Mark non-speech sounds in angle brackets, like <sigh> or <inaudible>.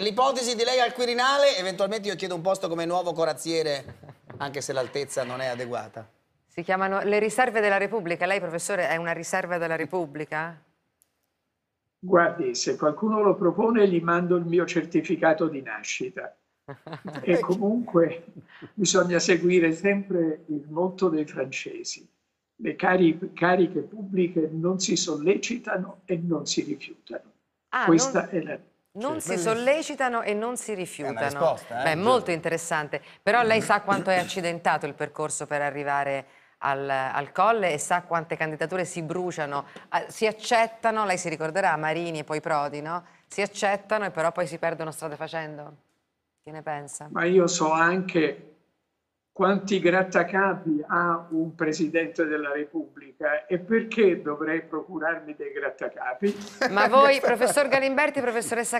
l'ipotesi di lei al Quirinale, eventualmente io chiedo un posto come nuovo corazziere, anche se l'altezza non è adeguata. Si chiamano le riserve della Repubblica. Lei, professore, è una riserva della Repubblica? Guardi, se qualcuno lo propone gli mando il mio certificato di nascita. <laughs> e comunque bisogna seguire sempre il motto dei francesi. Le cari cariche pubbliche non si sollecitano e non si rifiutano. Ah, Questa non... è la non sì, si sollecitano e non si rifiutano. È risposta, eh? Beh, molto interessante. Però lei sa <clears throat> quanto è accidentato il percorso per arrivare al, al colle e sa quante candidature si bruciano, ah, si accettano, lei si ricorderà, Marini e poi Prodi, no? Si accettano e però poi si perdono strade facendo. Che ne pensa? Ma io so anche quanti grattacapi ha un Presidente della Repubblica e perché dovrei procurarmi dei grattacapi? Ma voi, <laughs> professor Galimberti, professoressa